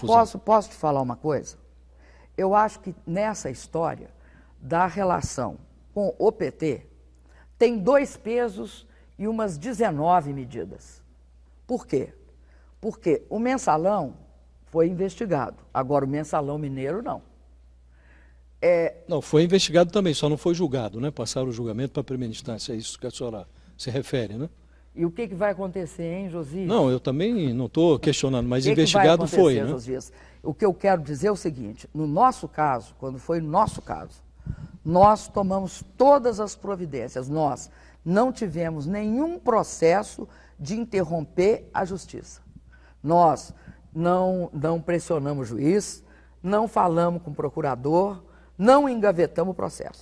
Fusão. Posso, posso te falar uma coisa? Eu acho que nessa história da relação com o PT, tem dois pesos e umas 19 medidas. Por quê? Porque o mensalão foi investigado, agora o mensalão mineiro não. É... Não, foi investigado também, só não foi julgado, né? Passaram o julgamento para a primeira instância, é isso que a senhora se refere, né? E o que, que vai acontecer, hein, Josias? Não, eu também não estou questionando, mas que investigado que foi. Né? Josias? O que eu quero dizer é o seguinte: no nosso caso, quando foi nosso caso, nós tomamos todas as providências. Nós não tivemos nenhum processo de interromper a justiça. Nós não, não pressionamos o juiz, não falamos com o procurador, não engavetamos o processo.